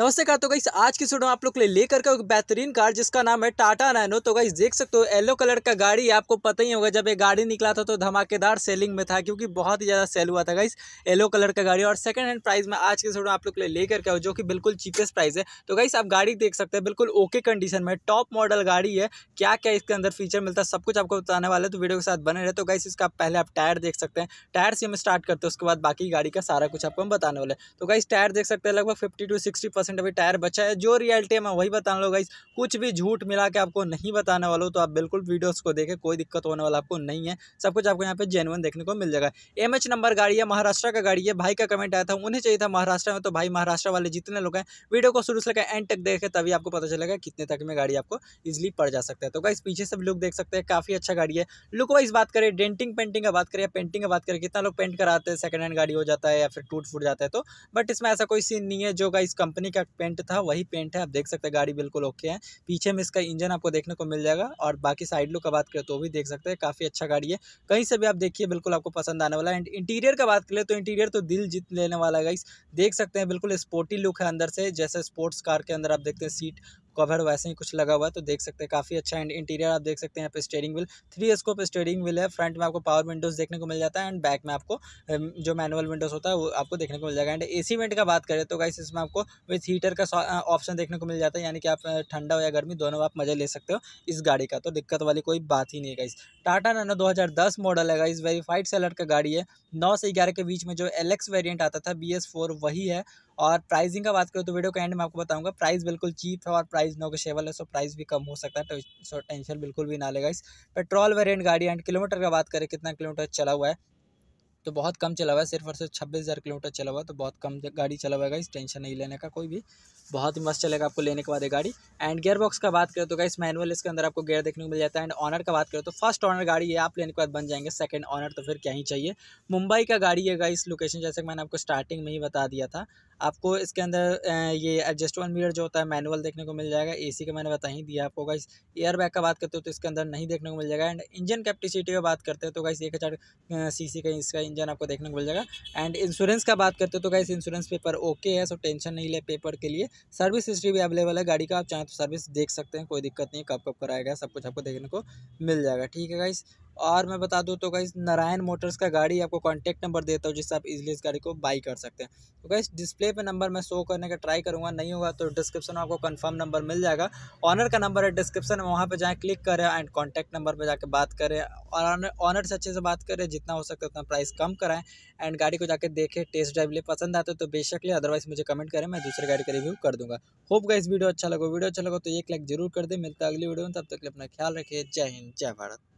नमस्कार तो गई आज की वीडियो में आप लोग के लिए लेकर के बेहतरीन कार जिसका नाम है टाटा नैनो तो गाइस देख सकते हो येलो कलर का गाड़ी आपको पता ही होगा जब ये गाड़ी निकला था तो धमाकेदार सेलिंग में था क्योंकि बहुत ही ज़्यादा सेल हुआ था गाइस येलो कलर का गाड़ी और सेकंड हैंड प्राइस में आज की वीडियो आप लोग के लिए लेकर के जो कि बिल्कुल चीपेस्ट प्राइस है तो गाइस आप गाड़ी देख सकते हैं बिल्कुल ओके कंडीशन में टॉप मॉडल गाड़ी है क्या क्या इसके अंदर फीचर मिलता है सब कुछ आपको बताने वाला है तो वीडियो के साथ बने रहे तो गाइस इसका पहले आप टायर देख सकते हैं टायर से हम स्टार्ट करते हैं उसके बाद बाकी गाड़ी का सारा कुछ आपको हम बताने वाले तो गाइस टायर देख सकते हैं लगभग फिफ्टी टू सिक्सटी परसेंट अभी टायर बचा है जो रियलिटी में वही बताने लो गाइस कुछ भी झूठ मिला के आपको नहीं बताने वाला तो आप बिल्कुल वीडियोस को देखें कोई दिक्कत होने वाला आपको नहीं है सब कुछ आपको यहाँ पे जेनवन देखने को मिल जाएगा एम नंबर गाड़ी है महाराष्ट्र का गाड़ी है भाई का कमेंट आया था उन्हें चाहिए था महाराष्ट्र में तो भाई महाराष्ट्र वाले जितने लोग हैं वीडियो को शुरू से लेकर एंड तक देखें तभी आपको पता चलेगा कितने तक में गाड़ी आपको इजिली पड़ जा सकता है तो गाइस पीछे से लुक देख सकते हैं काफ़ी अच्छा गाड़ी है लुक वाइज बात करें डेंटिंग पेंटिंग का बात करें या पेंटिंग का बात करें कितना लोग पेंट कराते हैं सेकंड हैंड गाड़ी हो जाता है या फिर टूट फूट जाता है तो बट इसमें ऐसा कोई सीन नहीं है जो गाइस कंपनी का पेंट था वही पेंट है आप देख सकते हैं गाड़ी बिल्कुल ओके है पीछे में इसका इंजन आपको देखने को मिल जाएगा और बाकी साइड लुक का बात करें तो भी देख सकते हैं काफ़ी अच्छा गाड़ी है कहीं से भी आप देखिए बिल्कुल आपको पसंद आने वाला है एंड इंटीरियर का बात करें तो इंटीरियर तो दिल जीत लेने वाला है देख सकते हैं बिल्कुल स्पोर्टी लुक है अंदर से जैसे स्पोर्ट्स कार के अंदर आप देखते हैं सीट कवर वैसे ही कुछ लगा हुआ है तो देख सकते हैं काफ़ी अच्छा एंड इंटीरियर आप देख सकते हैं यहाँ पे steering wheel three scope steering wheel है फ्रंट में आपको पावर विंडोज़ देखने को मिल जाता है एंड बैक में आपको जो मैनुअल विंडोज़ होता है वो आपको देखने को मिल जाएगा एंड ए सी वेंट का बात करें तो गाइस इसमें आपको विथ हीटर का ऑप्शन देखने को मिल जाता है यानी कि आप ठंडा हो या गर्मी दोनों आप मजा ले सकते हो इस गाड़ी का तो दिक्कत वाली कोई बात ही नहीं है गाइस टाटा नैनो दस मॉडल है गाइस वेरीफाइड सेलर का गाड़ी है नौ से ग्यारह के बीच में जो एलेक्स वेरियंट आता था बी एस फोर वही है और प्राइसिंग का बात करें तो वीडियो के एंड में आपको बताऊंगा प्राइस बिल्कुल चीप है और प्राइस नोगोशियबल है सो प्राइस भी कम हो सकता है सो तो टेंशन बिल्कुल भी ना लेगा इस पेट्रोल वेरियंट गाड़ी एंड किलोमीटर का बात करें कितना किलोमीटर चला हुआ है तो बहुत कम चला हुआ है सिर्फ और सिर्फ छब्बीस हज़ार किलोमीटर चला हुआ है तो बहुत कम गाड़ी चला हुआ है इस टेंशन नहीं लेने का कोई भी बहुत ही मस्त चलेगा आपको लेने के बाद ये गाड़ी एंड गियर बॉक्स का बात करें तो गाइस मैनुअल इसके अंदर आपको गियर देखने को मिल जाता है एंड ऑनर का बात करें तो फर्स्ट ऑनर गाड़ी ये आप लेने के बाद बन जाएंगे सेकंड ऑनर तो फिर क्या ही चाहिए मुंबई का गाड़ी है गाइस लोकेशन जैसे मैंने आपको स्टार्टिंग में ही बता दिया था आपको इसके अंदर ये एडजस्टेबल मीटर जो होता है मैनुअल देखने को मिल जाएगा एसी का मैंने बता ही दिया आपको गाइस एयर बैग का बात करते हो तो इसके अंदर नहीं देखने को मिल जाएगा एंड इंजन कैपेसिटी का बात करते हैं तो गाइस एक हज़ार सी का इसका इंजन आपको देखने को मिल जाएगा एंड इंश्योरेंस का बात करते हो तो गाइस इंश्योरेंस पेपर ओके है सो टेंशन नहीं ले पेपर के लिए सर्विस हिस्ट्री भी अवेलेबल है गाड़ी का आप चाहें तो सर्विस देख सकते हैं कोई दिक्कत नहीं कब कब कराएगा सब कुछ आपको देखने को मिल जाएगा ठीक है गाइस और मैं बता दूँ तो गाइस नारायण मोटर्स का गाड़ी आपको कॉन्टैक्ट नंबर देता हूँ जिससे आप इजीली इस गाड़ी को बाई कर सकते हैं तो गाइस डिस्प्ले पे नंबर मैं शो करने का ट्राई करूँगा नहीं होगा तो डिस्क्रिप्शन में आपको कंफर्म नंबर मिल जाएगा ऑनर का नंबर है डिस्क्रिप्शन में वहाँ पर जाएँ क्लिक करें एंड कॉन्टैक्ट नंबर पर जाकर बात करें और ऑनर से अच्छे से बात करें जितना हो है उतना प्राइस कम कराएँ एंड गाड़ी को जाकर देखें टेस्ट ड्राइव लिए पसंद आते हो तो बेशक लिए अदरवाइज मुझे कमेंट करें मैं दूसरे गाड़ी का रिव्यू कर दूँगा होप गाइस वीडियो अच्छा लगो वीडियो अच्छा लगो तो एक लाइक जरूर कर दे मिलता है अगली वीडियो में तब तक अपना ख्याल रखिए जय हिंद जय भारत